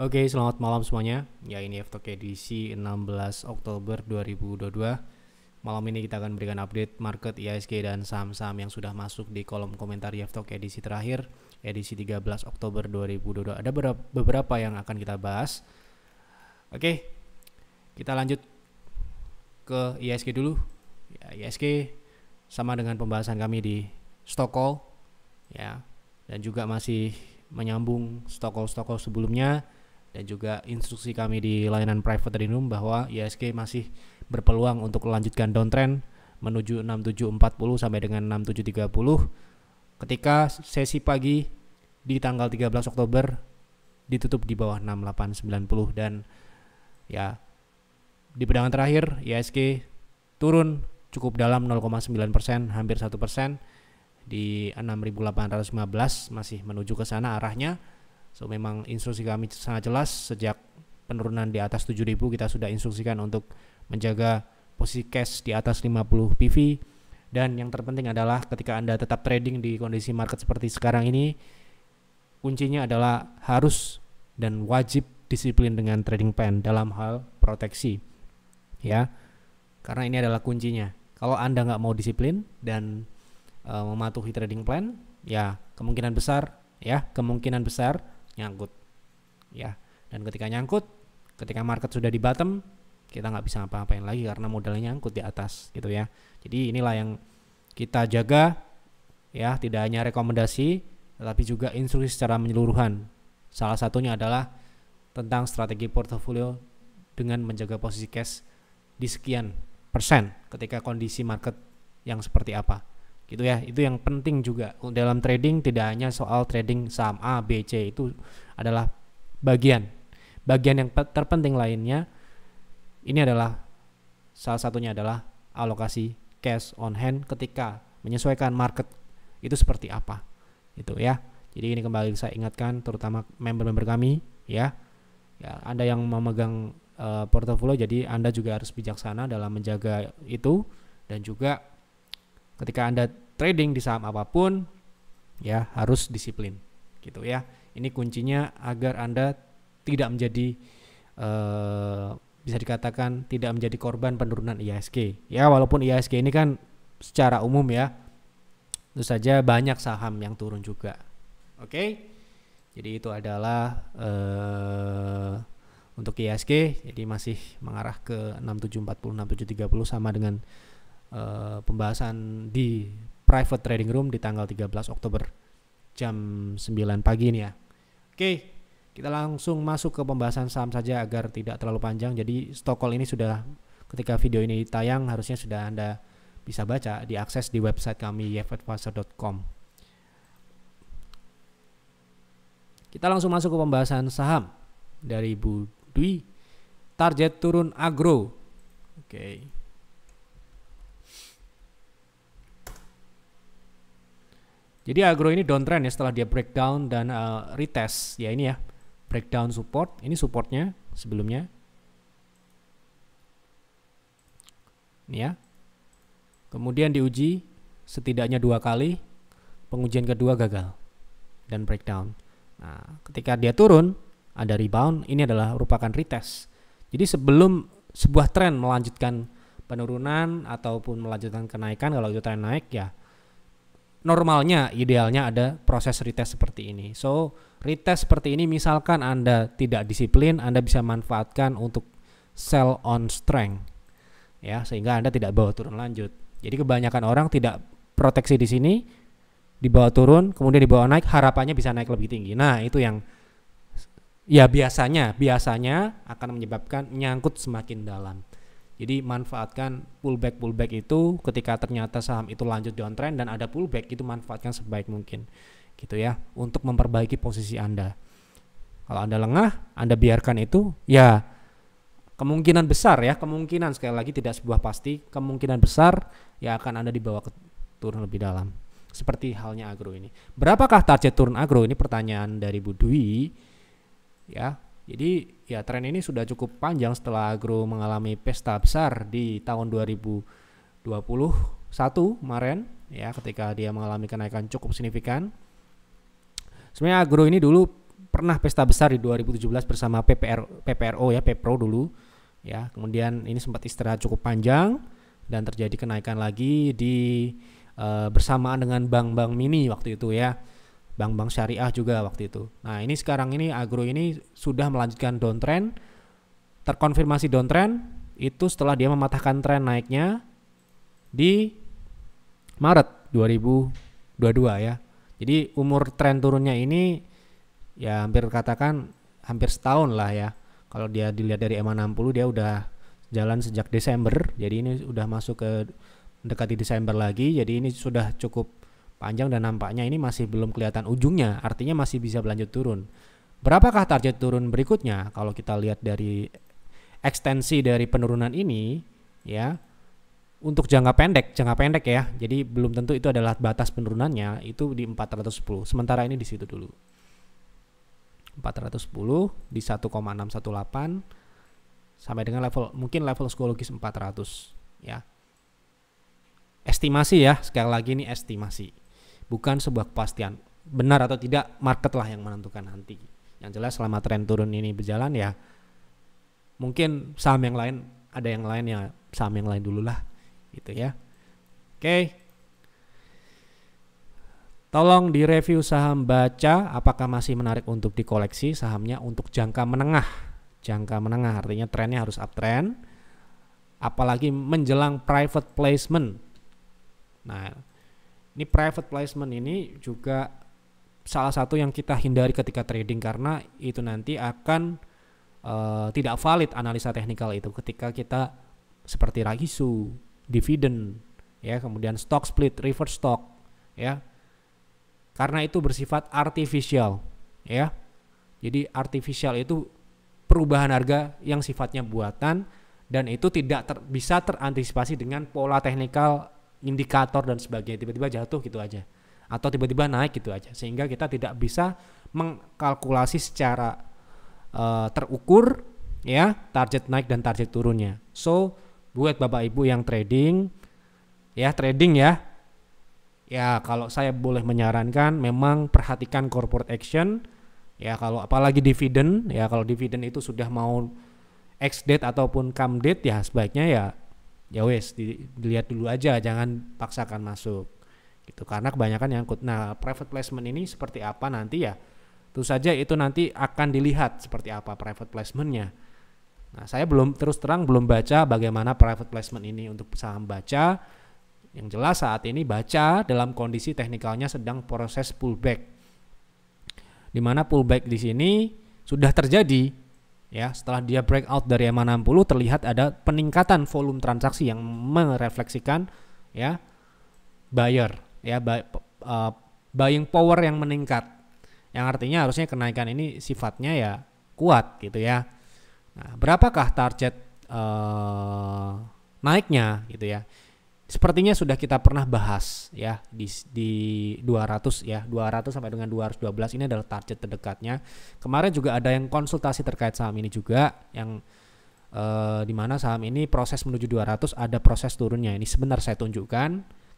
Oke, selamat malam semuanya. Ya, ini FTOK edisi 16 Oktober 2022. Malam ini kita akan berikan update market ISG dan saham-saham yang sudah masuk di kolom komentar FTOK edisi terakhir, edisi 13 Oktober 2022. Ada beberapa yang akan kita bahas. Oke, kita lanjut ke ISG dulu. Ya, sama dengan pembahasan kami di Stokol ya dan juga masih menyambung stokol-stokol sebelumnya dan juga instruksi kami di layanan private Trinum bahwa ISG masih berpeluang untuk melanjutkan downtrend menuju 6740 sampai dengan 6730 ketika sesi pagi di tanggal 13 Oktober ditutup di bawah 6890 dan ya di pedangan terakhir ISG turun cukup dalam 0,9% hampir 1% di 6815 masih menuju ke sana arahnya So memang instruksi kami sangat jelas sejak penurunan di atas 7000 kita sudah instruksikan untuk menjaga posisi cash di atas 50 PV dan yang terpenting adalah ketika Anda tetap trading di kondisi market seperti sekarang ini kuncinya adalah harus dan wajib disiplin dengan trading plan dalam hal proteksi ya karena ini adalah kuncinya kalau Anda nggak mau disiplin dan e, mematuhi trading plan ya kemungkinan besar ya kemungkinan besar nyangkut ya dan ketika nyangkut ketika market sudah di bottom kita nggak bisa apa-apain lagi karena modalnya nyangkut di atas gitu ya jadi inilah yang kita jaga ya tidak hanya rekomendasi tetapi juga instruksi secara menyeluruhan salah satunya adalah tentang strategi portofolio dengan menjaga posisi cash di sekian persen ketika kondisi market yang seperti apa gitu ya itu yang penting juga dalam trading tidak hanya soal trading saham A B C itu adalah bagian bagian yang terpenting lainnya ini adalah salah satunya adalah alokasi cash on hand ketika menyesuaikan market itu seperti apa itu ya jadi ini kembali saya ingatkan terutama member-member kami ya ya anda yang memegang uh, portofolio jadi anda juga harus bijaksana dalam menjaga itu dan juga ketika Anda trading di saham apapun ya harus disiplin gitu ya. Ini kuncinya agar Anda tidak menjadi eh, bisa dikatakan tidak menjadi korban penurunan IHSG. Ya, walaupun IHSG ini kan secara umum ya itu saja banyak saham yang turun juga. Oke. Okay? Jadi itu adalah eh untuk ISG jadi masih mengarah ke 6740 6730 sama dengan Eh, pembahasan di private trading room di tanggal 13 Oktober jam 9 pagi ini ya. Oke, kita langsung masuk ke pembahasan saham saja agar tidak terlalu panjang. Jadi stock call ini sudah ketika video ini tayang harusnya sudah Anda bisa baca diakses di website kami yefadvisor.com. Kita langsung masuk ke pembahasan saham dari Bu Dwi. Target turun agro. Oke. Okay. Jadi agro ini downtrend ya setelah dia breakdown dan uh, retest ya ini ya breakdown support ini supportnya sebelumnya ini ya kemudian diuji setidaknya dua kali pengujian kedua gagal dan breakdown. Nah ketika dia turun ada rebound ini adalah merupakan retest. Jadi sebelum sebuah tren melanjutkan penurunan ataupun melanjutkan kenaikan kalau itu tren naik ya normalnya idealnya ada proses retest seperti ini. So, retest seperti ini misalkan Anda tidak disiplin, Anda bisa manfaatkan untuk sell on strength. Ya, sehingga Anda tidak bawa turun lanjut. Jadi kebanyakan orang tidak proteksi di sini, dibawa turun, kemudian dibawa naik, harapannya bisa naik lebih tinggi. Nah, itu yang ya biasanya biasanya akan menyebabkan nyangkut semakin dalam. Jadi manfaatkan pullback pullback itu ketika ternyata saham itu lanjut downtrend dan ada pullback itu manfaatkan sebaik mungkin gitu ya untuk memperbaiki posisi Anda. Kalau Anda lengah, Anda biarkan itu ya kemungkinan besar ya, kemungkinan sekali lagi tidak sebuah pasti, kemungkinan besar ya akan Anda dibawa ke turun lebih dalam. Seperti halnya agro ini. Berapakah target turun agro ini pertanyaan dari Bu Dwi ya jadi ya tren ini sudah cukup panjang setelah agro mengalami pesta besar di tahun 2021 kemarin ya ketika dia mengalami kenaikan cukup signifikan. Sebenarnya agro ini dulu pernah pesta besar di 2017 bersama PPR, PPRO ya PPRO dulu ya. Kemudian ini sempat istirahat cukup panjang dan terjadi kenaikan lagi di e, bersamaan dengan bank-bank mini waktu itu ya bank-bank syariah juga waktu itu. Nah ini sekarang ini agro ini sudah melanjutkan downtrend, terkonfirmasi downtrend itu setelah dia mematahkan tren naiknya di Maret 2022 ya. Jadi umur tren turunnya ini ya hampir katakan hampir setahun lah ya. Kalau dia dilihat dari EMA 60 dia udah jalan sejak Desember. Jadi ini udah masuk ke mendekati Desember lagi. Jadi ini sudah cukup panjang dan nampaknya ini masih belum kelihatan ujungnya, artinya masih bisa berlanjut turun. Berapakah target turun berikutnya? Kalau kita lihat dari ekstensi dari penurunan ini, ya, untuk jangka pendek, jangka pendek ya. Jadi belum tentu itu adalah batas penurunannya, itu di 410. Sementara ini di situ dulu. 410 di 1,618 sampai dengan level mungkin level psikologis 400 ya. Estimasi ya, sekali lagi ini estimasi bukan sebuah kepastian. Benar atau tidak market lah yang menentukan nanti. Yang jelas selama tren turun ini berjalan ya mungkin saham yang lain ada yang lain ya saham yang lain dulu lah gitu ya. Oke. Okay. Tolong direview saham baca apakah masih menarik untuk dikoleksi sahamnya untuk jangka menengah. Jangka menengah artinya trennya harus uptrend apalagi menjelang private placement. Nah, ini private placement ini juga salah satu yang kita hindari ketika trading karena itu nanti akan uh, tidak valid analisa teknikal itu ketika kita seperti ragisu, dividen, ya kemudian stock split, reverse stock, ya karena itu bersifat artificial, ya jadi artificial itu perubahan harga yang sifatnya buatan dan itu tidak ter, bisa terantisipasi dengan pola teknikal indikator dan sebagainya tiba-tiba jatuh gitu aja atau tiba-tiba naik gitu aja sehingga kita tidak bisa mengkalkulasi secara uh, terukur ya target naik dan target turunnya. So buat bapak ibu yang trading ya trading ya ya kalau saya boleh menyarankan memang perhatikan corporate action ya kalau apalagi dividen ya kalau dividen itu sudah mau ex date ataupun come date ya sebaiknya ya ya wes dilihat dulu aja jangan paksakan masuk gitu karena kebanyakan yang nah private placement ini seperti apa nanti ya tentu saja itu nanti akan dilihat seperti apa private placementnya nah saya belum terus terang belum baca bagaimana private placement ini untuk saham baca yang jelas saat ini baca dalam kondisi teknikalnya sedang proses pullback di mana pullback di sini sudah terjadi ya setelah dia breakout dari EMA 60 terlihat ada peningkatan volume transaksi yang merefleksikan ya buyer ya buy, uh, e, buying power yang meningkat yang artinya harusnya kenaikan ini sifatnya ya kuat gitu ya nah berapakah target uh, naiknya gitu ya sepertinya sudah kita pernah bahas ya di di 200 ya 200 sampai dengan 212 ini adalah target terdekatnya kemarin juga ada yang konsultasi terkait saham ini juga yang eh, dimana saham ini proses menuju 200 ada proses turunnya ini sebentar saya tunjukkan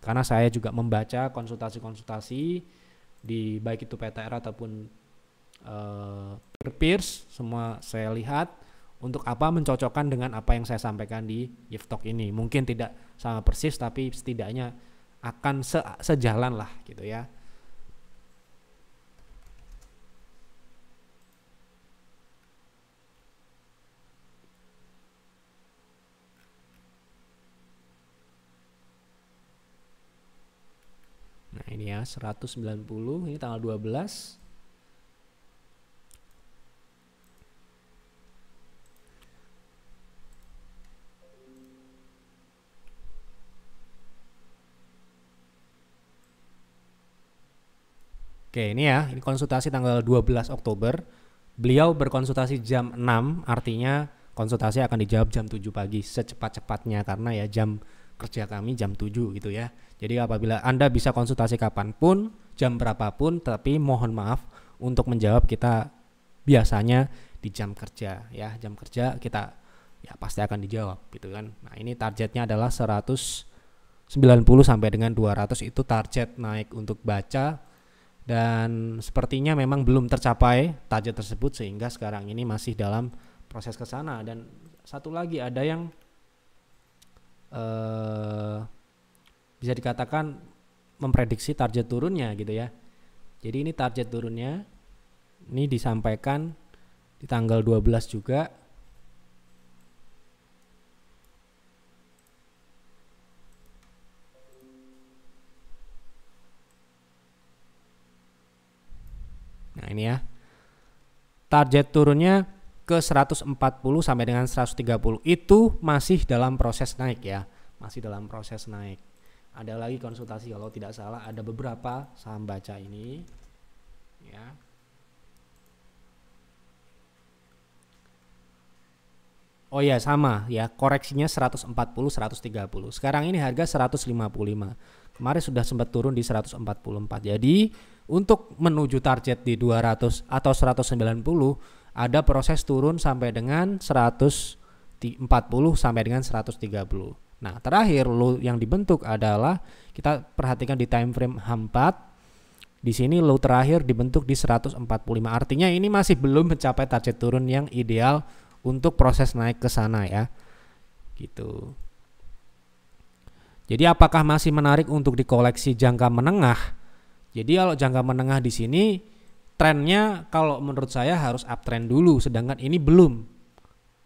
karena saya juga membaca konsultasi-konsultasi di baik itu PTR ataupun eh, peers semua saya lihat untuk apa mencocokkan dengan apa yang saya sampaikan di talk ini. Mungkin tidak sama persis tapi setidaknya akan se sejalan lah gitu ya. Nah ini ya 190 ini tanggal 12 Oke, ini ya, ini konsultasi tanggal 12 Oktober. Beliau berkonsultasi jam 6, artinya konsultasi akan dijawab jam 7 pagi secepat-cepatnya karena ya jam kerja kami jam 7 gitu ya. Jadi apabila Anda bisa konsultasi kapan pun jam berapapun, tapi mohon maaf untuk menjawab kita biasanya di jam kerja ya. Jam kerja kita ya pasti akan dijawab gitu kan. Nah, ini targetnya adalah 190 sampai dengan 200 itu target naik untuk baca dan sepertinya memang belum tercapai target tersebut sehingga sekarang ini masih dalam proses ke sana dan satu lagi ada yang uh, bisa dikatakan memprediksi target turunnya gitu ya. Jadi ini target turunnya ini disampaikan di tanggal 12 juga ini ya. Target turunnya ke 140 sampai dengan 130 itu masih dalam proses naik ya, masih dalam proses naik. Ada lagi konsultasi kalau tidak salah ada beberapa saham baca ini ya. Oh ya sama ya koreksinya 140 130. Sekarang ini harga 155. Kemarin sudah sempat turun di 144. Jadi untuk menuju target di 200 atau 190 ada proses turun sampai dengan 140 sampai dengan 130. Nah, terakhir low yang dibentuk adalah kita perhatikan di time frame H4 di sini low terakhir dibentuk di 145. Artinya ini masih belum mencapai target turun yang ideal untuk proses naik ke sana ya. Gitu. Jadi apakah masih menarik untuk dikoleksi jangka menengah? Jadi kalau jangka menengah di sini trennya kalau menurut saya harus uptrend dulu sedangkan ini belum.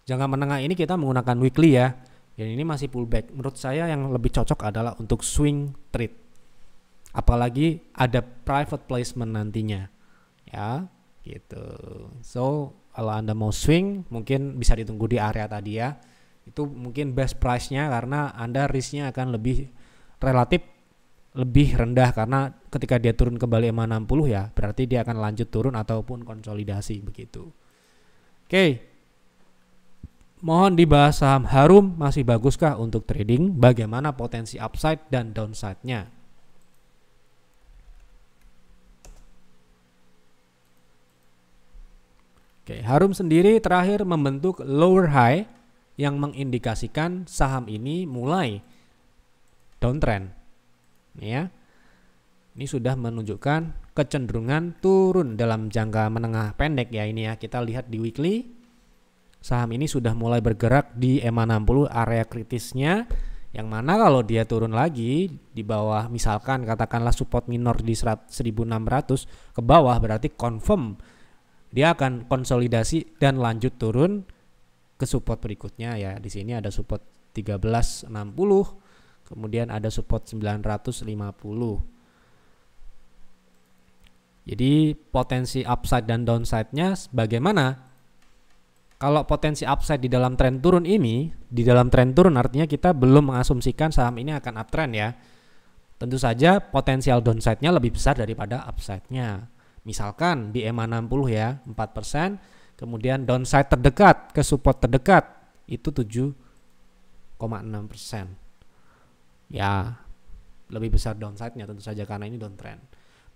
Jangka menengah ini kita menggunakan weekly ya. Dan ini masih pullback. Menurut saya yang lebih cocok adalah untuk swing trade. Apalagi ada private placement nantinya. Ya, gitu. So, kalau Anda mau swing mungkin bisa ditunggu di area tadi ya itu mungkin best price-nya karena Anda risk-nya akan lebih relatif lebih rendah karena ketika dia turun kembali EMA 60 ya berarti dia akan lanjut turun ataupun konsolidasi begitu. Oke. Mohon dibahas saham harum masih baguskah untuk trading? Bagaimana potensi upside dan downside-nya? Oke, harum sendiri terakhir membentuk lower high yang mengindikasikan saham ini mulai downtrend. Ya. Ini sudah menunjukkan kecenderungan turun dalam jangka menengah pendek ya ini ya. Kita lihat di weekly saham ini sudah mulai bergerak di EMA 60 area kritisnya yang mana kalau dia turun lagi di bawah misalkan katakanlah support minor di 1600 ke bawah berarti confirm dia akan konsolidasi dan lanjut turun ke support berikutnya ya. Di sini ada support 1360, kemudian ada support 950. Jadi potensi upside dan downside-nya bagaimana? Kalau potensi upside di dalam tren turun ini, di dalam tren turun artinya kita belum mengasumsikan saham ini akan uptrend ya. Tentu saja potensial downside-nya lebih besar daripada upside-nya. Misalkan di EMA 60 ya, Kemudian downside terdekat ke support terdekat itu 7,6 persen. Ya, lebih besar downside-nya tentu saja karena ini downtrend.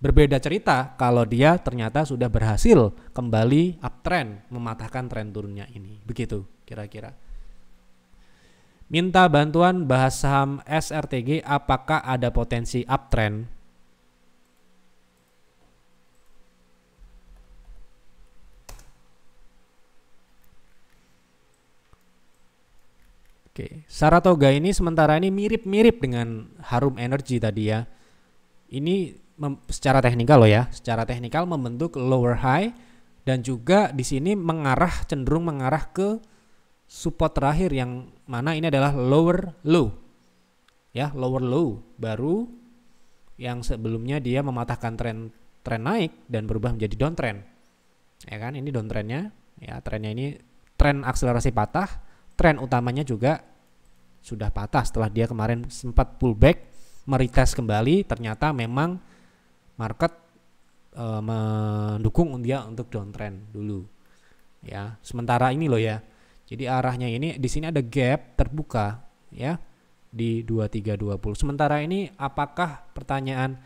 Berbeda cerita kalau dia ternyata sudah berhasil kembali uptrend, mematahkan tren turunnya ini. Begitu kira-kira. Minta bantuan bahas saham SRTG apakah ada potensi uptrend? Oke, Saratoga ini sementara ini mirip-mirip dengan Harum Energy tadi ya. Ini secara teknikal loh ya, secara teknikal membentuk lower high dan juga di sini mengarah cenderung mengarah ke support terakhir yang mana ini adalah lower low. Ya, lower low baru yang sebelumnya dia mematahkan tren tren naik dan berubah menjadi downtrend. Ya kan, ini downtrendnya. Ya, trennya ini tren akselerasi patah tren utamanya juga sudah patah setelah dia kemarin sempat pullback meretest kembali ternyata memang market e, mendukung dia untuk downtrend dulu ya sementara ini loh ya jadi arahnya ini di sini ada gap terbuka ya di 2320 sementara ini apakah pertanyaan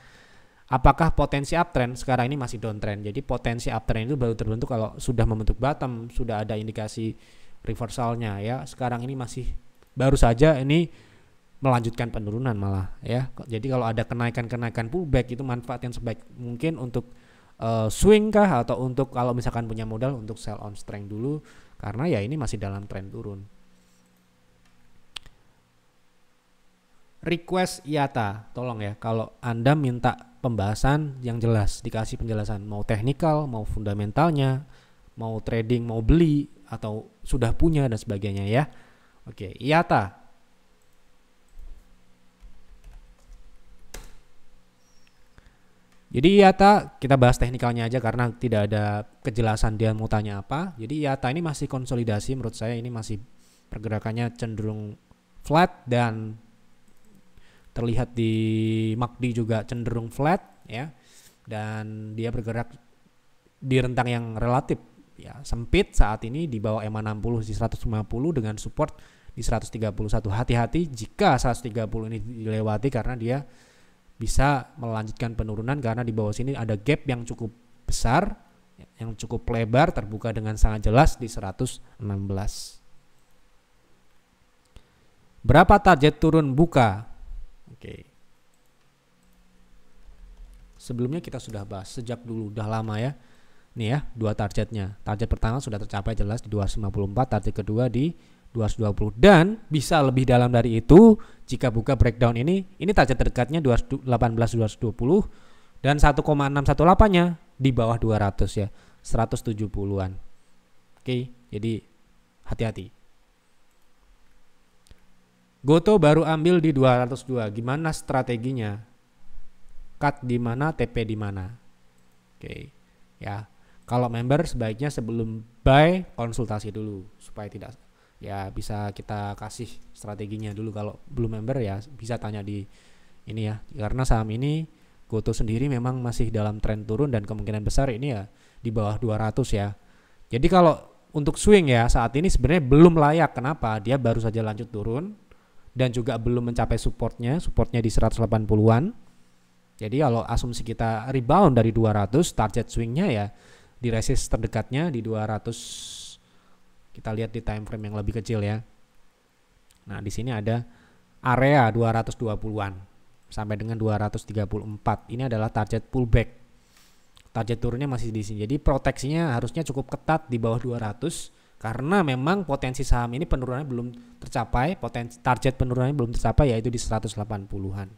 apakah potensi uptrend sekarang ini masih downtrend jadi potensi uptrend itu baru terbentuk kalau sudah membentuk bottom sudah ada indikasi reversalnya ya sekarang ini masih baru saja ini melanjutkan penurunan malah ya jadi kalau ada kenaikan-kenaikan pullback itu manfaat yang sebaik mungkin untuk uh, swing kah atau untuk kalau misalkan punya modal untuk sell on strength dulu karena ya ini masih dalam tren turun request yata tolong ya kalau Anda minta pembahasan yang jelas dikasih penjelasan mau teknikal mau fundamentalnya mau trading, mau beli atau sudah punya dan sebagainya ya. Oke, IATA. Jadi IATA kita bahas teknikalnya aja karena tidak ada kejelasan dia mau tanya apa. Jadi IATA ini masih konsolidasi menurut saya ini masih pergerakannya cenderung flat dan terlihat di MACD juga cenderung flat ya dan dia bergerak di rentang yang relatif ya sempit saat ini di bawah EMA 60 di 150 dengan support di 131. Hati-hati jika 130 ini dilewati karena dia bisa melanjutkan penurunan karena di bawah sini ada gap yang cukup besar, yang cukup lebar terbuka dengan sangat jelas di 116. Berapa target turun buka? Oke. Sebelumnya kita sudah bahas sejak dulu udah lama ya nih ya dua targetnya target pertama sudah tercapai jelas di 254 target kedua di 220 dan bisa lebih dalam dari itu jika buka breakdown ini ini target terdekatnya 218 220 dan 1,618 nya di bawah 200 ya 170-an oke jadi hati-hati Goto baru ambil di 202 gimana strateginya cut di mana TP di mana oke ya kalau member sebaiknya sebelum buy konsultasi dulu supaya tidak ya bisa kita kasih strateginya dulu kalau belum member ya bisa tanya di ini ya karena saham ini Goto sendiri memang masih dalam tren turun dan kemungkinan besar ini ya di bawah 200 ya. Jadi kalau untuk swing ya saat ini sebenarnya belum layak. Kenapa? Dia baru saja lanjut turun dan juga belum mencapai supportnya, supportnya di 180-an. Jadi kalau asumsi kita rebound dari 200, target swingnya ya di resist terdekatnya di 200 kita lihat di time frame yang lebih kecil ya. Nah, di sini ada area 220-an sampai dengan 234. Ini adalah target pullback. Target turunnya masih di sini. Jadi proteksinya harusnya cukup ketat di bawah 200 karena memang potensi saham ini penurunannya belum tercapai, potensi target penurunannya belum tercapai yaitu di 180-an.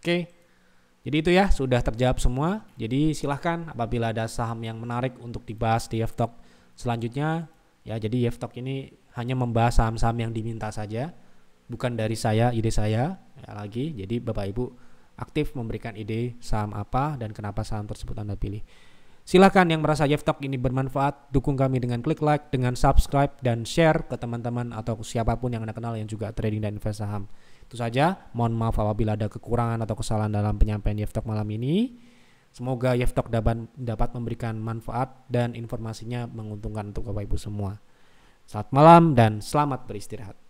Oke. Jadi itu ya, sudah terjawab semua. Jadi silahkan apabila ada saham yang menarik untuk dibahas di Yevtalk selanjutnya. Ya, jadi Yevtalk ini hanya membahas saham-saham yang diminta saja, bukan dari saya, ide saya ya, lagi. Jadi Bapak Ibu aktif memberikan ide saham apa dan kenapa saham tersebut Anda pilih. Silahkan yang merasa Yevtalk ini bermanfaat, dukung kami dengan klik like, dengan subscribe, dan share ke teman-teman atau siapapun yang Anda kenal yang juga trading dan invest saham. Itu saja. Mohon maaf apabila ada kekurangan atau kesalahan dalam penyampaian Yeftok malam ini. Semoga Yeftok dapat memberikan manfaat dan informasinya menguntungkan untuk Bapak Ibu semua. Selamat malam dan selamat beristirahat.